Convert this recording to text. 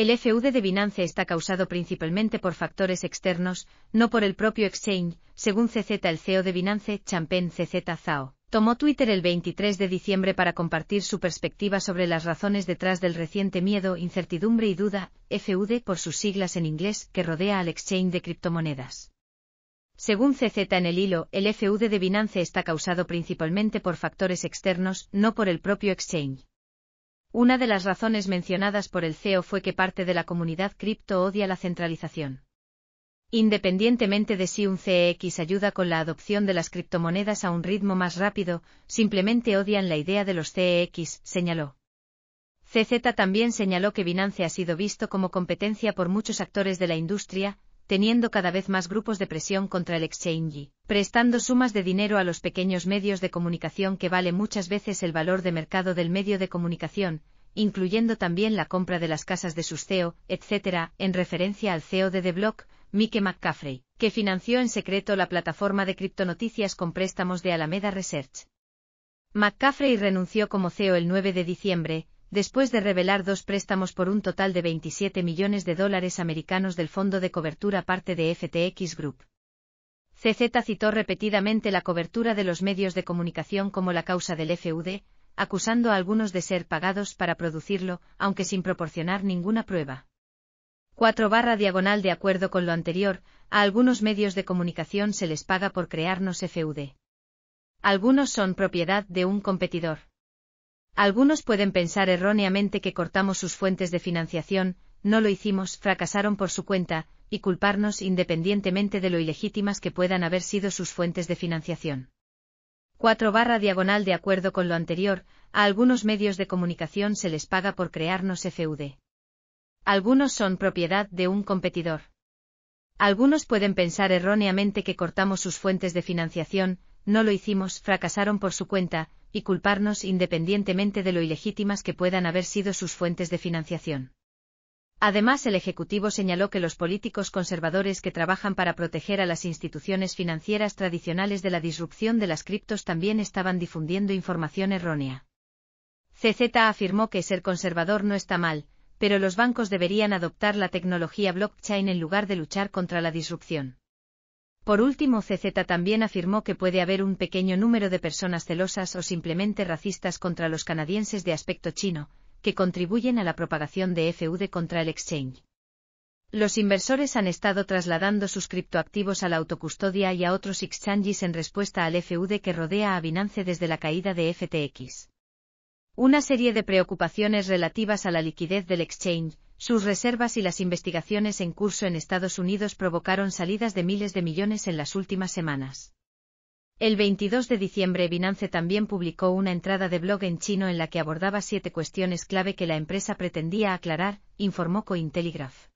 El FUD de Binance está causado principalmente por factores externos, no por el propio exchange, según CZ el CEO de Binance, Champén CZ Zhao. Tomó Twitter el 23 de diciembre para compartir su perspectiva sobre las razones detrás del reciente miedo, incertidumbre y duda, FUD por sus siglas en inglés, que rodea al exchange de criptomonedas. Según CZ en el hilo, el FUD de Binance está causado principalmente por factores externos, no por el propio exchange. Una de las razones mencionadas por el CEO fue que parte de la comunidad cripto odia la centralización. Independientemente de si un CEX ayuda con la adopción de las criptomonedas a un ritmo más rápido, simplemente odian la idea de los CEX, señaló. CZ también señaló que Binance ha sido visto como competencia por muchos actores de la industria, teniendo cada vez más grupos de presión contra el exchange, prestando sumas de dinero a los pequeños medios de comunicación que vale muchas veces el valor de mercado del medio de comunicación, incluyendo también la compra de las casas de sus CEO, etc., en referencia al CEO de The Block, Mike McCaffrey, que financió en secreto la plataforma de criptonoticias con préstamos de Alameda Research. McCaffrey renunció como CEO el 9 de diciembre, después de revelar dos préstamos por un total de 27 millones de dólares americanos del fondo de cobertura parte de FTX Group. CZ citó repetidamente la cobertura de los medios de comunicación como la causa del FUD, acusando a algunos de ser pagados para producirlo, aunque sin proporcionar ninguna prueba. 4 barra diagonal De acuerdo con lo anterior, a algunos medios de comunicación se les paga por crearnos FUD. Algunos son propiedad de un competidor. Algunos pueden pensar erróneamente que cortamos sus fuentes de financiación, no lo hicimos, fracasaron por su cuenta, y culparnos independientemente de lo ilegítimas que puedan haber sido sus fuentes de financiación. 4 barra diagonal De acuerdo con lo anterior, a algunos medios de comunicación se les paga por crearnos FUD. Algunos son propiedad de un competidor. Algunos pueden pensar erróneamente que cortamos sus fuentes de financiación, no lo hicimos, fracasaron por su cuenta, y culparnos independientemente de lo ilegítimas que puedan haber sido sus fuentes de financiación. Además, el Ejecutivo señaló que los políticos conservadores que trabajan para proteger a las instituciones financieras tradicionales de la disrupción de las criptos también estaban difundiendo información errónea. CZ afirmó que ser conservador no está mal, pero los bancos deberían adoptar la tecnología blockchain en lugar de luchar contra la disrupción. Por último, CZ también afirmó que puede haber un pequeño número de personas celosas o simplemente racistas contra los canadienses de aspecto chino, que contribuyen a la propagación de FUD contra el exchange. Los inversores han estado trasladando sus criptoactivos a la autocustodia y a otros exchanges en respuesta al FUD que rodea a Binance desde la caída de FTX. Una serie de preocupaciones relativas a la liquidez del exchange, sus reservas y las investigaciones en curso en Estados Unidos provocaron salidas de miles de millones en las últimas semanas. El 22 de diciembre Binance también publicó una entrada de blog en chino en la que abordaba siete cuestiones clave que la empresa pretendía aclarar, informó Cointelegraph.